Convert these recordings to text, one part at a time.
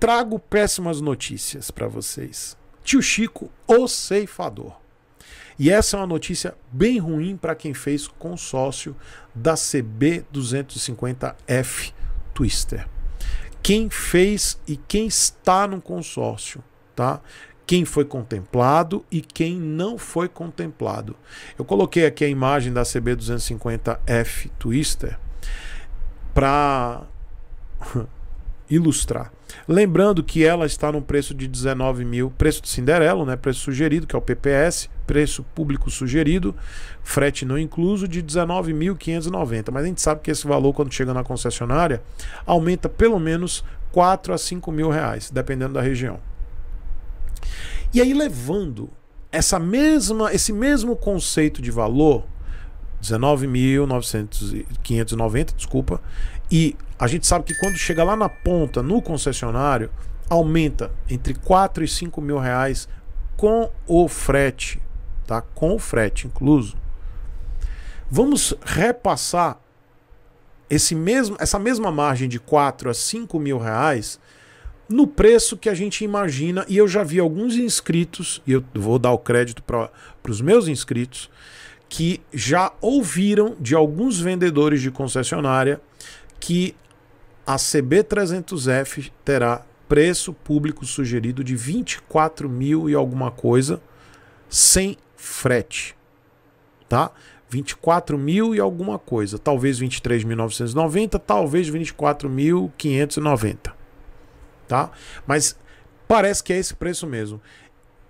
trago péssimas notícias para vocês. Tio Chico, o ceifador. E essa é uma notícia bem ruim para quem fez consórcio da CB250F Twister. Quem fez e quem está no consórcio, tá? Quem foi contemplado e quem não foi contemplado. Eu coloquei aqui a imagem da CB250F Twister para ilustrar. Lembrando que ela está no preço de 19 mil, preço de Cinderelo, né? Preço sugerido, que é o PPS, preço público sugerido, frete não incluso, de 19.590. Mas a gente sabe que esse valor, quando chega na concessionária, aumenta pelo menos 4 a 5 mil reais, dependendo da região. E aí, levando essa mesma, esse mesmo conceito de valor, 19.590, desculpa, e a gente sabe que quando chega lá na ponta, no concessionário, aumenta entre 4 e 5 mil reais com o frete, tá? Com o frete incluso. Vamos repassar esse mesmo, essa mesma margem de 4 a 5 mil reais no preço que a gente imagina, e eu já vi alguns inscritos, e eu vou dar o crédito para os meus inscritos, que já ouviram de alguns vendedores de concessionária que a CB300F terá preço público sugerido de 24 mil e alguma coisa sem frete, tá? 24 mil e alguma coisa, talvez 23.990, talvez 24.590, tá? Mas parece que é esse preço mesmo.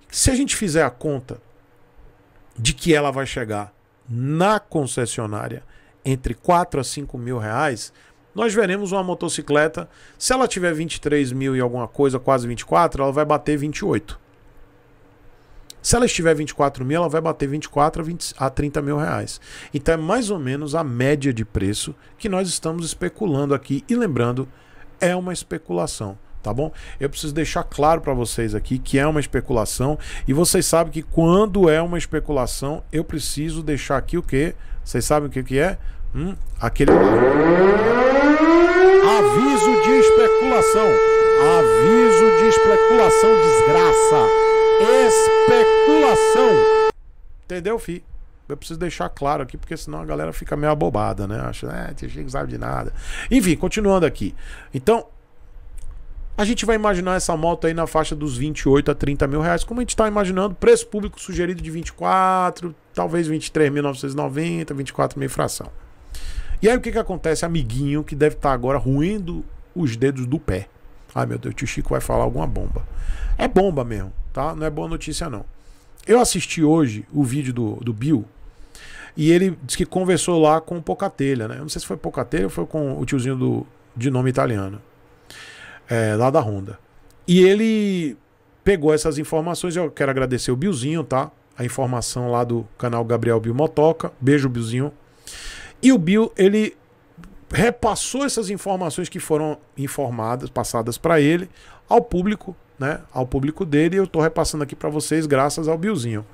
Se a gente fizer a conta de que ela vai chegar na concessionária entre 4 a 5 mil reais, nós veremos uma motocicleta, se ela tiver 23 mil e alguma coisa, quase 24, ela vai bater 28. Se ela estiver 24 mil, ela vai bater 24 a, 20, a 30 mil reais. Então é mais ou menos a média de preço que nós estamos especulando aqui. E lembrando, é uma especulação tá bom? Eu preciso deixar claro para vocês aqui que é uma especulação e vocês sabem que quando é uma especulação eu preciso deixar aqui o que? Vocês sabem o que que é? Hum, aquele Aviso de especulação. Aviso de especulação, desgraça. Especulação. Entendeu, fi? Eu preciso deixar claro aqui, porque senão a galera fica meio abobada, né? Acha, é, ah, TG não sabe de nada. Enfim, continuando aqui. Então, a gente vai imaginar essa moto aí na faixa dos 28 a 30 mil reais, como a gente está imaginando, preço público sugerido de 24, talvez 23.990, 24 mil fração. E aí o que, que acontece, amiguinho, que deve estar tá agora ruindo os dedos do pé. Ai meu Deus, o tio Chico vai falar alguma bomba. É bomba mesmo, tá? Não é boa notícia, não. Eu assisti hoje o vídeo do, do Bill e ele disse que conversou lá com o Pocatelha, né? Eu não sei se foi Pocatelha ou foi com o tiozinho do, de nome italiano, é, lá da Honda. E ele pegou essas informações. Eu quero agradecer o Billzinho, tá? A informação lá do canal Gabriel Bill Motoca. Beijo, Billzinho. E o Bill, ele repassou essas informações que foram informadas, passadas para ele, ao público, né? Ao público dele, e eu estou repassando aqui para vocês graças ao Billzinho.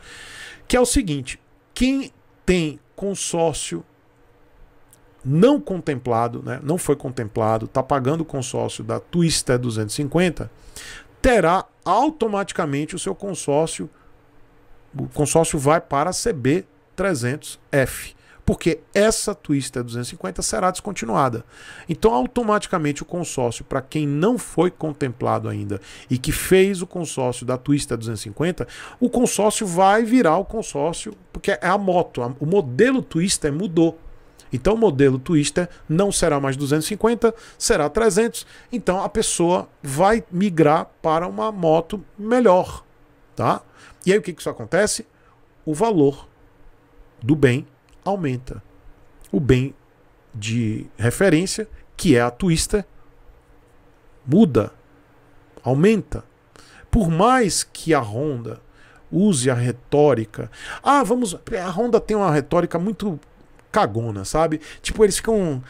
Que é o seguinte, quem tem consórcio não contemplado, né? Não foi contemplado, tá pagando o consórcio da Twister 250, terá automaticamente o seu consórcio o consórcio vai para a CB300F porque essa Twister 250 será descontinuada. Então, automaticamente, o consórcio, para quem não foi contemplado ainda e que fez o consórcio da Twister 250, o consórcio vai virar o consórcio, porque é a moto, a, o modelo Twister mudou. Então, o modelo Twister não será mais 250, será 300. Então, a pessoa vai migrar para uma moto melhor. Tá? E aí, o que, que isso acontece? O valor do bem aumenta. O bem de referência, que é a Twister, muda, aumenta. Por mais que a Honda use a retórica. Ah, vamos. A Honda tem uma retórica muito cagona, sabe? Tipo, eles ficam.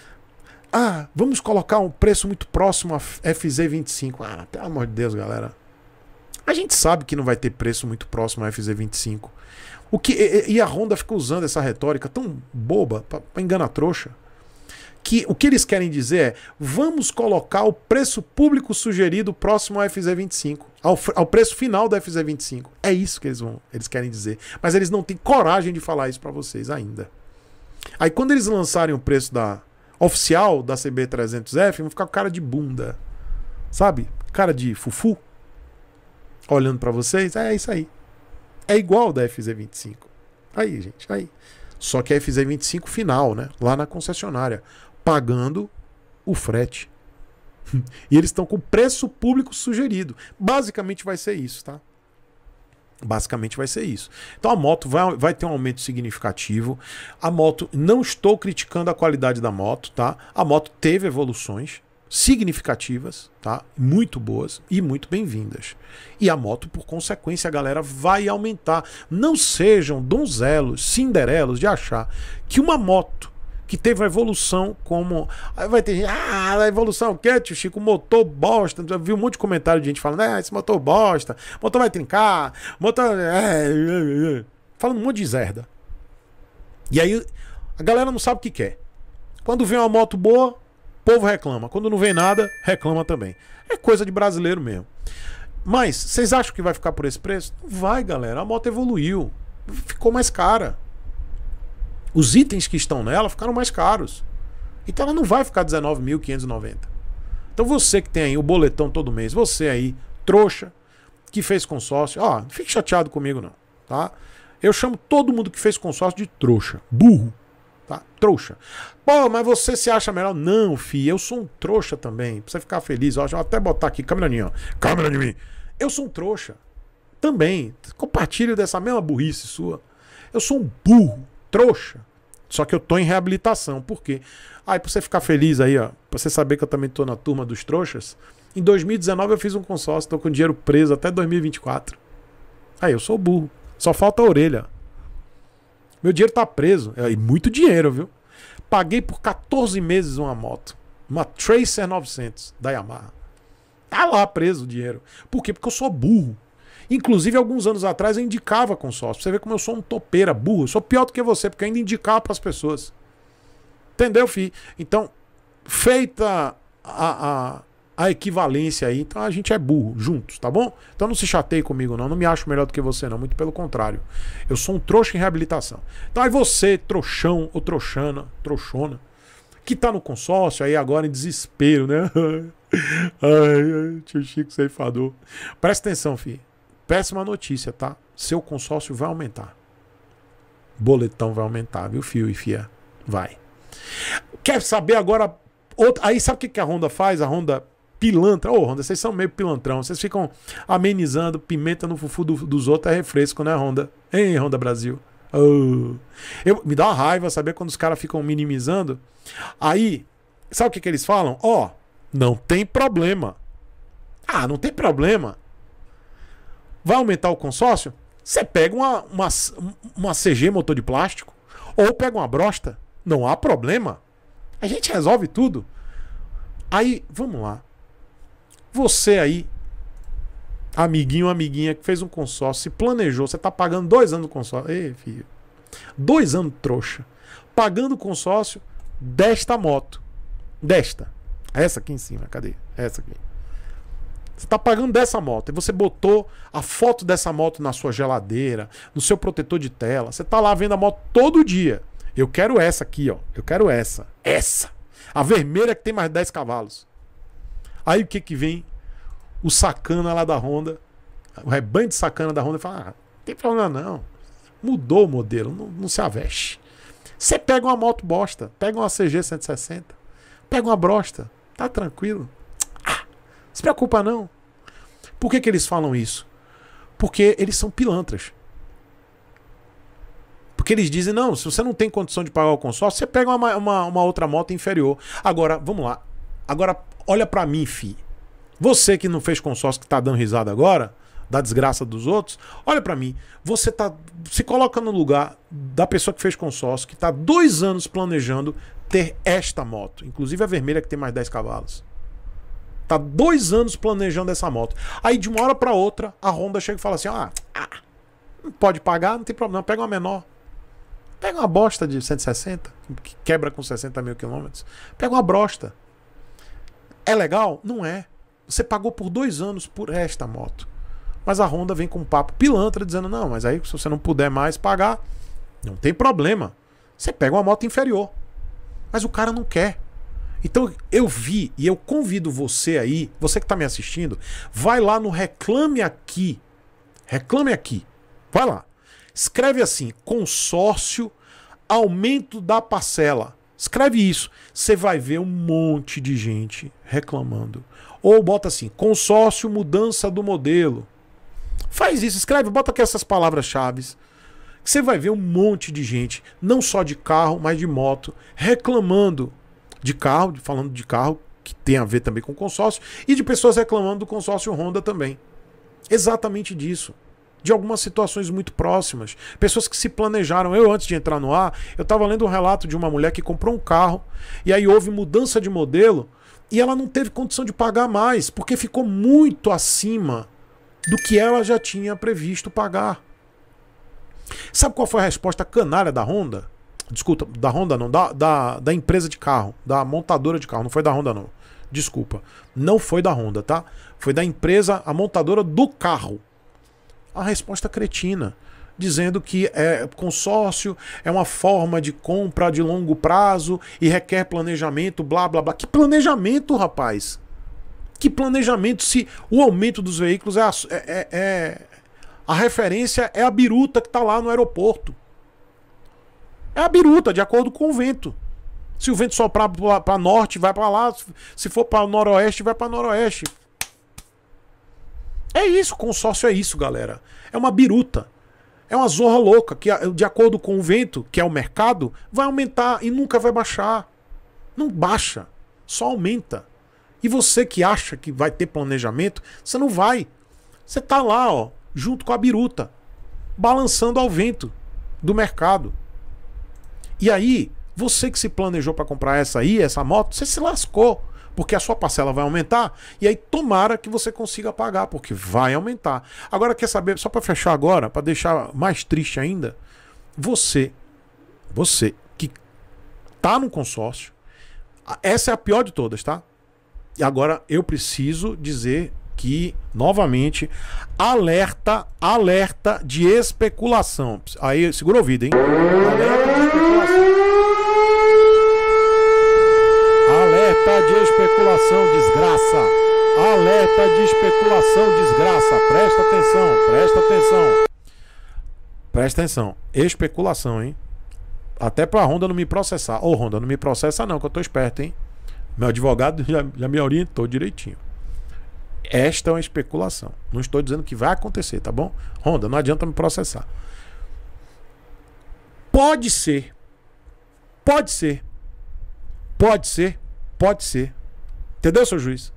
Ah, vamos colocar um preço muito próximo a FZ25. Ah, pelo amor de Deus, galera. A gente sabe que não vai ter preço muito próximo a FZ25. O que e, e a Honda fica usando essa retórica tão boba para enganar a trouxa. Que o que eles querem dizer é: vamos colocar o preço público sugerido próximo ao FZ25, ao, ao preço final da FZ25. É isso que eles vão, eles querem dizer, mas eles não têm coragem de falar isso para vocês ainda. Aí quando eles lançarem o preço da oficial da CB300F, vão ficar com cara de bunda. Sabe? Cara de fufu olhando para vocês. É, é isso aí. É igual da FZ25. Aí, gente, aí. Só que a FZ25 final, né? Lá na concessionária, pagando o frete. e eles estão com preço público sugerido. Basicamente vai ser isso, tá? Basicamente vai ser isso. Então a moto vai, vai ter um aumento significativo. A moto, não estou criticando a qualidade da moto, tá? A moto teve evoluções significativas, tá? Muito boas e muito bem-vindas. E a moto, por consequência, a galera vai aumentar. Não sejam donzelos, cinderelos de achar que uma moto que teve uma evolução como. Aí vai ter gente, ah, a evolução é o quê, tio Chico? Motor bosta. Já vi um monte de comentário de gente falando, ah, esse motor bosta, motor vai trincar, motor. É, é, é. Falando um monte de zerda. E aí a galera não sabe o que quer. Quando vem uma moto boa, povo reclama. Quando não vem nada, reclama também. É coisa de brasileiro mesmo. Mas vocês acham que vai ficar por esse preço? Não vai, galera. A moto evoluiu. Ficou mais cara. Os itens que estão nela ficaram mais caros. Então ela não vai ficar 19.590. Então você que tem aí o boletão todo mês, você aí, trouxa, que fez consórcio, ó, não fique chateado comigo não, tá? Eu chamo todo mundo que fez consórcio de trouxa, burro. Tá? Trouxa. Pô, mas você se acha melhor? Não, fi, eu sou um trouxa também. Pra você ficar feliz, ó, deixa eu até botar aqui, câmera minha, ó. Câmera de mim. Eu sou um trouxa. Também. Compartilho dessa mesma burrice sua. Eu sou um burro, trouxa. Só que eu tô em reabilitação. Por quê? Aí, ah, pra você ficar feliz aí, ó, pra você saber que eu também tô na turma dos trouxas, em 2019 eu fiz um consórcio, tô com dinheiro preso até 2024. Aí, eu sou burro. Só falta a orelha. Meu dinheiro tá preso. É, e muito dinheiro, viu? Paguei por 14 meses uma moto. Uma Tracer 900 da Yamaha. Tá lá preso o dinheiro. Por quê? Porque eu sou burro. Inclusive, alguns anos atrás eu indicava consórcio. Você vê como eu sou um topeira, burro. Eu sou pior do que você, porque eu ainda indicava para as pessoas. Entendeu, fi? Então, feita a, a, a equivalência aí. Então a gente é burro juntos, tá bom? Então não se chateie comigo, não. Não me acho melhor do que você, não. Muito pelo contrário. Eu sou um trouxa em reabilitação. Então aí você, trouxão ou trouxana, trouxona, que tá no consórcio aí agora em desespero, né? ai, ai, tio Chico ceifador. Presta atenção, filho. Péssima notícia, tá? Seu consórcio vai aumentar. Boletão vai aumentar, viu, fio e fia? Vai. Quer saber agora? outro Aí sabe o que a Honda faz? A Honda pilantra. Ô, oh, Honda, vocês são meio pilantrão. Vocês ficam amenizando pimenta no fufu do, dos outros é refresco, né, Honda? Hein, Honda Brasil? Oh. Eu, me dá uma raiva saber quando os caras ficam minimizando. Aí, sabe o que, que eles falam? Ó, oh, não tem problema. Ah, não tem problema. Vai aumentar o consórcio? Você pega uma, uma, uma CG motor de plástico ou pega uma brosta. Não há problema. A gente resolve tudo. Aí, vamos lá. Você aí, amiguinho, amiguinha que fez um consórcio, se planejou, você tá pagando dois anos do consórcio. Ei, filho. Dois anos, trouxa. Pagando o consórcio desta moto. Desta. Essa aqui em cima, cadê? Essa aqui. Você tá pagando dessa moto. E você botou a foto dessa moto na sua geladeira, no seu protetor de tela. Você tá lá vendo a moto todo dia. Eu quero essa aqui, ó. Eu quero essa. Essa. A vermelha que tem mais 10 cavalos. Aí o que que vem? O sacana lá da Honda, o rebanho de sacana da Honda fala: ah, não tem problema não. Mudou o modelo, não, não se aveste. Você pega uma moto bosta, pega uma CG 160, pega uma brosta, tá tranquilo. Ah, se preocupa não. Por que, que eles falam isso? Porque eles são pilantras. Porque eles dizem, não, se você não tem condição de pagar o consórcio, você pega uma, uma, uma outra moto inferior. Agora, vamos lá, Agora, olha para mim, fi. Você que não fez consórcio, que tá dando risada agora, da desgraça dos outros, olha para mim. Você tá se coloca no lugar da pessoa que fez consórcio, que tá dois anos planejando ter esta moto. Inclusive a vermelha que tem mais 10 cavalos. Tá dois anos planejando essa moto. Aí de uma hora para outra, a Honda chega e fala assim: ah, não pode pagar, não tem problema, pega uma menor. Pega uma bosta de 160, que quebra com 60 mil quilômetros. Pega uma brosta. É legal? Não é. Você pagou por dois anos por esta moto. Mas a Honda vem com um papo pilantra dizendo: não, mas aí se você não puder mais pagar, não tem problema. Você pega uma moto inferior. Mas o cara não quer. Então eu vi e eu convido você aí, você que está me assistindo, vai lá no Reclame Aqui. Reclame Aqui. Vai lá. Escreve assim: consórcio, aumento da parcela. Escreve isso. Você vai ver um monte de gente reclamando. Ou bota assim: consórcio mudança do modelo. Faz isso, escreve, bota aqui essas palavras-chave. Você vai ver um monte de gente, não só de carro, mas de moto, reclamando de carro, falando de carro, que tem a ver também com consórcio, e de pessoas reclamando do consórcio Honda também. Exatamente disso de algumas situações muito próximas. Pessoas que se planejaram. Eu, antes de entrar no ar, eu estava lendo um relato de uma mulher que comprou um carro e aí houve mudança de modelo e ela não teve condição de pagar mais, porque ficou muito acima do que ela já tinha previsto pagar. Sabe qual foi a resposta canalha da Honda? Desculpa, da Honda não, da, da, da empresa de carro, da montadora de carro, não foi da Honda não. Desculpa, não foi da Honda, tá? Foi da empresa, a montadora do carro a resposta cretina, dizendo que é consórcio é uma forma de compra de longo prazo e requer planejamento, blá blá blá. Que planejamento, rapaz? Que planejamento se o aumento dos veículos é a, é, é, é a referência é a biruta que está lá no aeroporto. É a biruta, de acordo com o vento. Se o vento soprar para norte, vai para lá. Se for para noroeste, vai para noroeste. É isso, consórcio é isso, galera. É uma biruta. É uma zorra louca que, de acordo com o vento, que é o mercado, vai aumentar e nunca vai baixar. Não baixa, só aumenta. E você que acha que vai ter planejamento, você não vai. Você tá lá, ó, junto com a biruta, balançando ao vento do mercado. E aí, você que se planejou para comprar essa aí, essa moto, você se lascou porque a sua parcela vai aumentar e aí tomara que você consiga pagar, porque vai aumentar. Agora quer saber, só para fechar agora, para deixar mais triste ainda, você você que tá no consórcio, essa é a pior de todas, tá? E agora eu preciso dizer que novamente alerta, alerta de especulação. Aí segura o ouvido, hein? Alerta de especulação. especulação, desgraça. Alerta de especulação, desgraça. Presta atenção, presta atenção. Presta atenção. Especulação, hein? Até pra Honda não me processar. Ô, oh, Honda, não me processa não, que eu tô esperto, hein? Meu advogado já, já me orientou direitinho. Esta é uma especulação. Não estou dizendo que vai acontecer, tá bom? Honda, não adianta me processar. Pode ser. Pode ser. Pode ser. Pode ser Entendeu, seu juiz?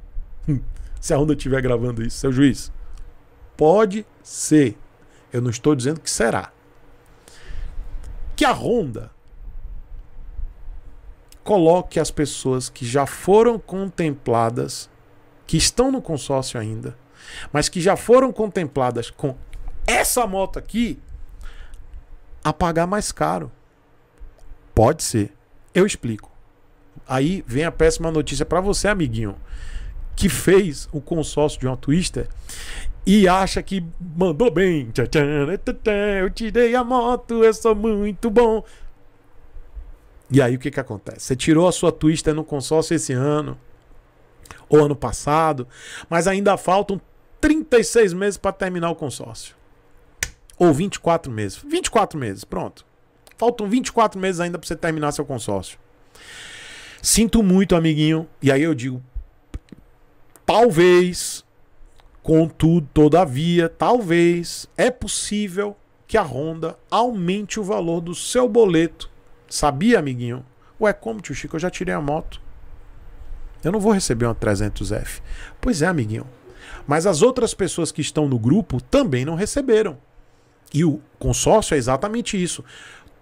Hum. Se a Honda estiver gravando isso, seu juiz. Pode ser. Eu não estou dizendo que será. Que a Honda coloque as pessoas que já foram contempladas, que estão no consórcio ainda, mas que já foram contempladas com essa moto aqui, a pagar mais caro. Pode ser. Eu explico. Aí vem a péssima notícia para você, amiguinho, que fez o consórcio de uma Twister e acha que mandou bem. Né? Eu tirei a moto, eu sou muito bom. E aí o que, que acontece? Você tirou a sua Twister no consórcio esse ano ou ano passado, mas ainda faltam 36 meses para terminar o consórcio. Ou 24 meses. 24 meses, pronto. Faltam 24 meses ainda para você terminar seu consórcio. Sinto muito, amiguinho. E aí eu digo, talvez, contudo, todavia, talvez, é possível que a Honda aumente o valor do seu boleto. Sabia, amiguinho? Ué, como, tio Chico? Eu já tirei a moto. Eu não vou receber uma 300F. Pois é, amiguinho. Mas as outras pessoas que estão no grupo também não receberam. E o consórcio é exatamente isso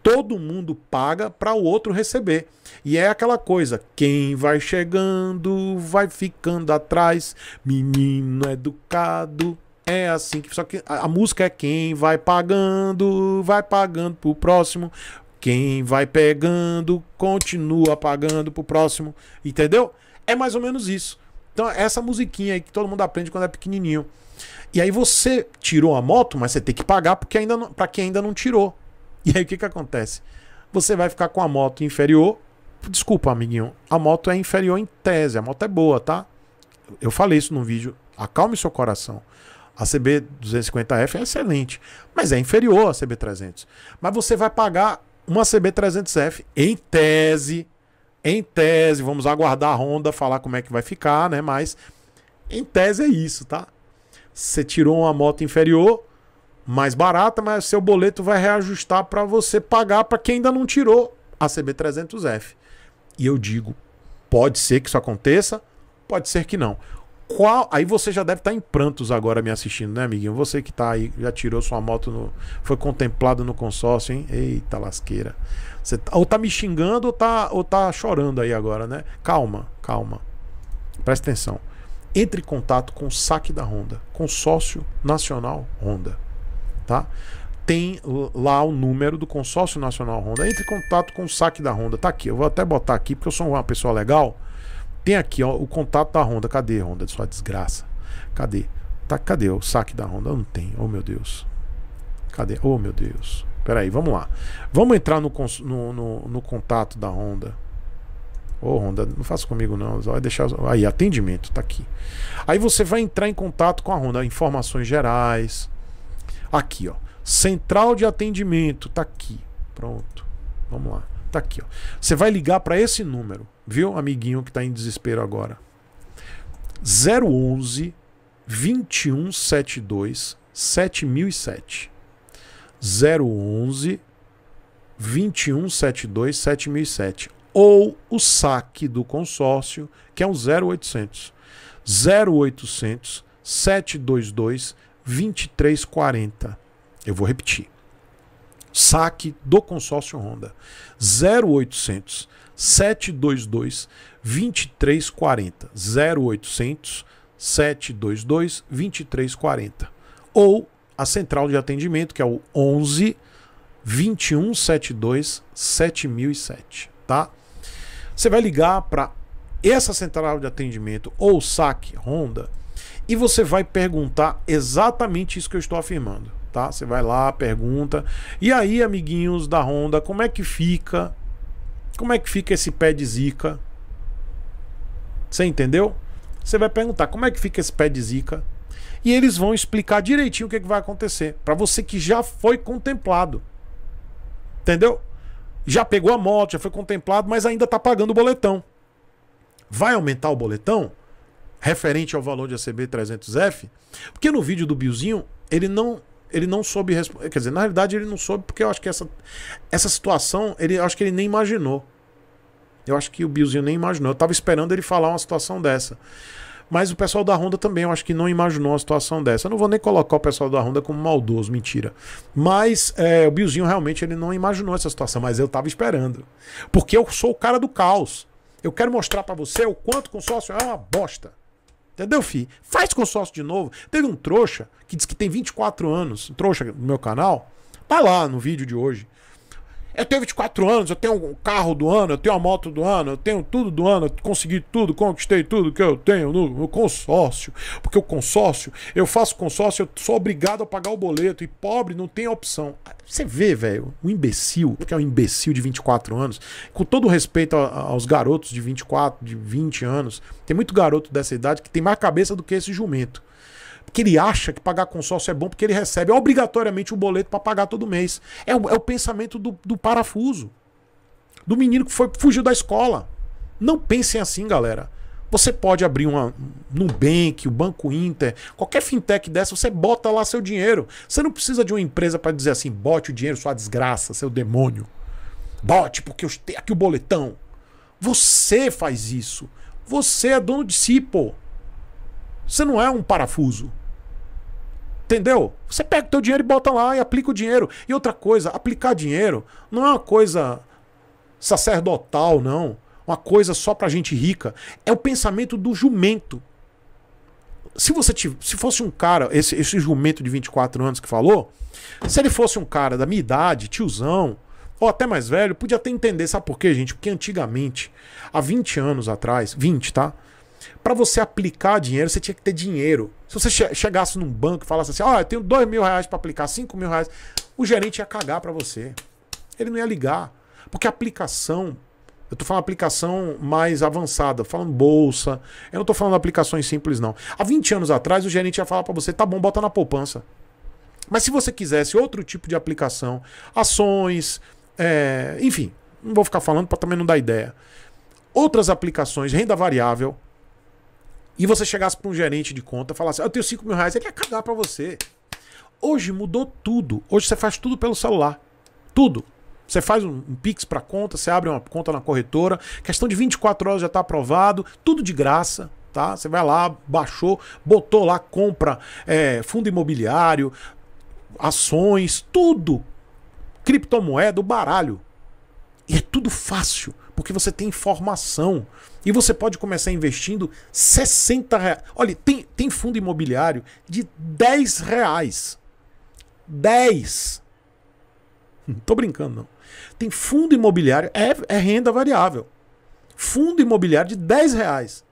todo mundo paga para o outro receber. E é aquela coisa: quem vai chegando vai ficando atrás, menino educado. É assim que. Só que a música é quem vai pagando, vai pagando pro próximo. Quem vai pegando, continua pagando pro próximo. Entendeu? É mais ou menos isso. Então, é essa musiquinha aí que todo mundo aprende quando é pequenininho. E aí você tirou a moto, mas você tem que pagar porque ainda para quem ainda não tirou. E aí o que, que acontece? Você vai ficar com a moto inferior. Desculpa, amiguinho. A moto é inferior em tese. A moto é boa, tá? Eu falei isso no vídeo. Acalme seu coração. A CB 250F é excelente, mas é inferior à CB 300. Mas você vai pagar uma CB 300F em tese, em tese, vamos aguardar a Honda falar como é que vai ficar, né? Mas em tese é isso, tá? Você tirou uma moto inferior, mais barata, mas seu boleto vai reajustar para você pagar para quem ainda não tirou a CB300F. E eu digo, pode ser que isso aconteça, pode ser que não. Qual, aí você já deve estar tá em prantos agora me assistindo, né, amiguinho? Você que está aí, já tirou sua moto, no, foi contemplado no consórcio, hein? Eita lasqueira. Você tá, ou tá me xingando ou tá, ou tá chorando aí agora, né? Calma, calma. Presta atenção. Entre em contato com o saque da Honda, consórcio nacional Honda tá? Tem lá o número do consórcio nacional Honda. Entre em contato com o saque da Honda. Tá aqui, eu vou até botar aqui porque eu sou uma pessoa legal. Tem aqui ó, o contato da Honda. Cadê Honda? Sua desgraça. Cadê? Tá, cadê o saque da Honda? Não tem. Oh, meu Deus. Cadê? Oh, meu Deus. Peraí, vamos lá. Vamos entrar no, no, no, no contato da Honda. Ô, oh, Honda, não faça comigo não. Vai deixar. Aí, atendimento, tá aqui. Aí você vai entrar em contato com a Honda, informações gerais, Aqui, ó. Central de atendimento, tá aqui. Pronto. Vamos lá. Tá aqui, ó. Você vai ligar para esse número, viu, amiguinho que tá em desespero agora. 011 2172 7007. 011 2172 7007 ou o saque do consórcio, que é um 0800 0800 722 7007. 2340. Eu vou repetir. Saque do consórcio Honda 0800 722 2340 0800 722 2340 ou a central de atendimento que é o 11 2172 7007, tá? Você vai ligar para essa central de atendimento ou saque Honda e você vai perguntar exatamente isso que eu estou afirmando, tá? Você vai lá, pergunta. E aí, amiguinhos da Honda, como é que fica? Como é que fica esse pé de zica? Você entendeu? Você vai perguntar como é que fica esse pé de zica? E eles vão explicar direitinho o que, é que vai acontecer para você que já foi contemplado. Entendeu? Já pegou a moto, já foi contemplado, mas ainda está pagando o boletão. Vai aumentar o boletão? referente ao valor de ACB 300F, porque no vídeo do Biozinho ele não ele não soube responder, quer dizer, na realidade ele não soube porque eu acho que essa essa situação, ele acho que ele nem imaginou. Eu acho que o Biozinho nem imaginou. Eu tava esperando ele falar uma situação dessa. Mas o pessoal da Honda também, eu acho que não imaginou uma situação dessa. Eu não vou nem colocar o pessoal da Honda como maldoso, mentira. Mas é, o Biozinho realmente ele não imaginou essa situação, mas eu estava esperando. Porque eu sou o cara do caos. Eu quero mostrar para você o quanto consórcio é uma bosta. Entendeu, fi? Faz consórcio de novo. Teve um trouxa que diz que tem 24 anos, um trouxa no meu canal. Tá lá no vídeo de hoje. Eu tenho 24 anos, eu tenho um carro do ano, eu tenho a moto do ano, eu tenho tudo do ano, eu consegui tudo, conquistei tudo que eu tenho no, no consórcio. Porque o consórcio, eu faço consórcio, eu sou obrigado a pagar o boleto e pobre não tem opção. Você vê, velho, um imbecil, que é um imbecil de 24 anos, com todo respeito aos garotos de 24, de 20 anos, tem muito garoto dessa idade que tem mais cabeça do que esse jumento porque ele acha que pagar consórcio é bom porque ele recebe obrigatoriamente o boleto para pagar todo mês. É o, é o pensamento do, do, parafuso, do menino que foi, fugiu da escola. Não pensem assim, galera. Você pode abrir uma Nubank, o Banco Inter, qualquer fintech dessa, você bota lá seu dinheiro. Você não precisa de uma empresa para dizer assim, bote o dinheiro, sua desgraça, seu demônio. Bote, porque eu tenho aqui o boletão. Você faz isso. Você é dono de si, pô. Você não é um parafuso. Entendeu? Você pega o teu dinheiro e bota lá e aplica o dinheiro. E outra coisa, aplicar dinheiro não é uma coisa sacerdotal, não. Uma coisa só pra gente rica. É o pensamento do jumento. Se você tivesse, se fosse um cara, esse, esse jumento de 24 anos que falou, se ele fosse um cara da minha idade, tiozão, ou até mais velho, podia até entender. Sabe por quê, gente? Porque antigamente, há 20 anos atrás, 20, tá? para você aplicar dinheiro, você tinha que ter dinheiro. Se você che chegasse num banco e falasse assim, ó, oh, eu tenho dois mil reais para aplicar, cinco mil reais, o gerente ia cagar para você. Ele não ia ligar. Porque aplicação, eu tô falando aplicação mais avançada, falando bolsa, eu não tô falando aplicações simples não. Há 20 anos atrás, o gerente ia falar para você, tá bom, bota na poupança. Mas se você quisesse outro tipo de aplicação, ações, é, enfim, não vou ficar falando para também não dar ideia. Outras aplicações, renda variável, e você chegasse para um gerente de conta e falasse: ah, Eu tenho 5 mil reais, ele ia cagar para você. Hoje mudou tudo. Hoje você faz tudo pelo celular. Tudo. Você faz um, um Pix para conta, você abre uma conta na corretora, questão de 24 horas já está aprovado, tudo de graça. Tá? Você vai lá, baixou, botou lá, compra é, fundo imobiliário, ações, tudo. Criptomoeda, o baralho. E é tudo fácil, porque você tem informação. E você pode começar investindo 60 reais. Olha, tem, tem fundo imobiliário de 10 reais. 10. Não hum, tô brincando, não. Tem fundo imobiliário, é, é renda variável. Fundo imobiliário de 10 reais.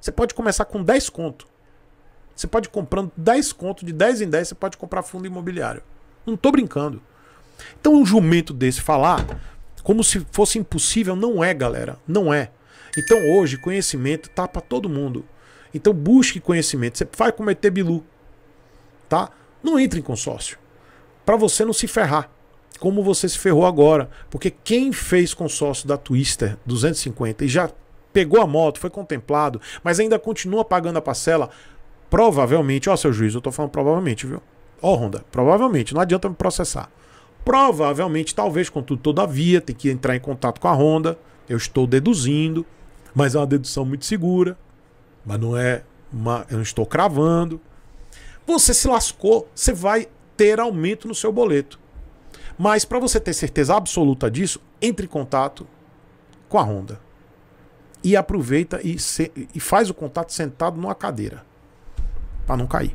Você pode começar com 10 conto. Você pode comprando 10 conto, de 10 em 10, você pode comprar fundo imobiliário. Não tô brincando. Então um jumento desse falar como se fosse impossível, não é, galera. Não é. Então hoje, conhecimento tá para todo mundo. Então busque conhecimento. Você vai cometer bilu, tá? Não entre em consórcio. Para você não se ferrar, como você se ferrou agora. Porque quem fez consórcio da Twister 250 e já pegou a moto, foi contemplado, mas ainda continua pagando a parcela, provavelmente, ó seu juiz, eu tô falando provavelmente, viu? Ó Honda, provavelmente, não adianta me processar. Provavelmente, talvez, contudo, todavia, tem que entrar em contato com a Honda, eu estou deduzindo, mas é uma dedução muito segura. Mas não é uma. Eu não estou cravando. Você se lascou, você vai ter aumento no seu boleto. Mas para você ter certeza absoluta disso, entre em contato com a Honda. E aproveita e, se, e faz o contato sentado numa cadeira. Para não cair.